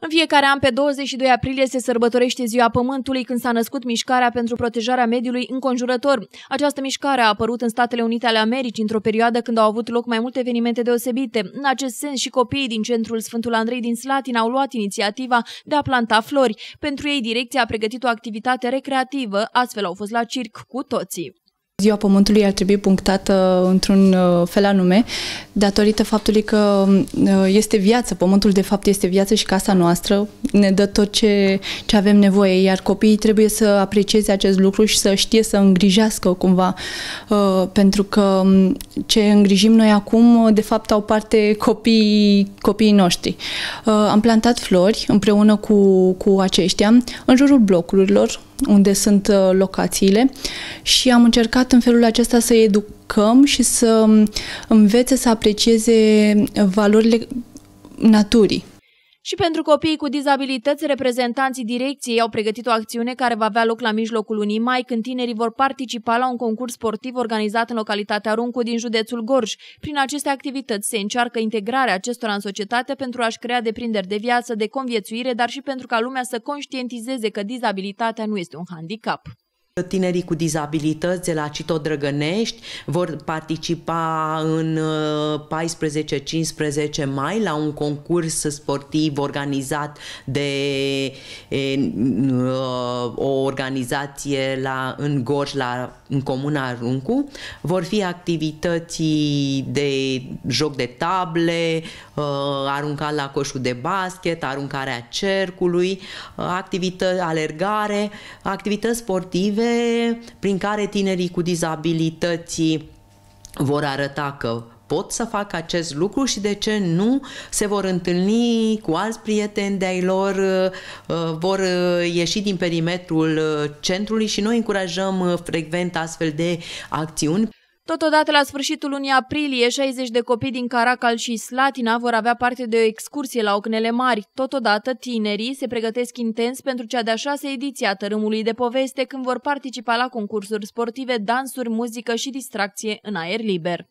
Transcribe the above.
În fiecare an, pe 22 aprilie, se sărbătorește Ziua Pământului, când s-a născut mișcarea pentru protejarea mediului înconjurător. Această mișcare a apărut în Statele Unite ale Americii într-o perioadă când au avut loc mai multe evenimente deosebite. În acest sens, și copiii din centrul Sfântul Andrei din Slatin au luat inițiativa de a planta flori. Pentru ei, direcția a pregătit o activitate recreativă, astfel au fost la circ cu toții. Ziua Pământului ar trebui punctată într-un uh, fel anume, datorită faptului că um, uh, este viață, Pământul de fapt este viață și casa noastră ne dă tot ce, ce avem nevoie, iar copiii trebuie să aprecieze acest lucru și să știe să îngrijească cumva, uh, pentru că um, ce îngrijim noi acum, de fapt, au parte copiii, copiii noștri. Am plantat flori împreună cu, cu aceștia în jurul blocurilor, unde sunt locațiile și am încercat în felul acesta să educăm și să învețe să aprecieze valorile naturii. Și pentru copiii cu dizabilități, reprezentanții direcției au pregătit o acțiune care va avea loc la mijlocul lunii mai, când tinerii vor participa la un concurs sportiv organizat în localitatea Runcu din județul Gorj. Prin aceste activități se încearcă integrarea acestora în societate pentru a-și crea deprinderi de viață, de conviețuire, dar și pentru ca lumea să conștientizeze că dizabilitatea nu este un handicap. Tinerii cu dizabilități de la Cito Drăgănești vor participa în 14-15 mai la un concurs sportiv organizat de uh, o organizație la, în Gorj, la, în Comuna Aruncu. Vor fi activități de joc de table, uh, aruncat la coșul de basket, aruncarea cercului, uh, activități, alergare, activități sportive care, prin care tinerii cu dizabilități vor arăta că pot să facă acest lucru și de ce nu se vor întâlni cu alți prieteni de-ai lor, uh, uh, vor uh, ieși din perimetrul centrului și noi încurajăm frecvent astfel de acțiuni. Totodată, la sfârșitul lunii aprilie, 60 de copii din Caracal și Slatina vor avea parte de o excursie la Ocnele Mari. Totodată, tinerii se pregătesc intens pentru cea de-a șasea ediție a Tărâmului de Poveste, când vor participa la concursuri sportive, dansuri, muzică și distracție în aer liber.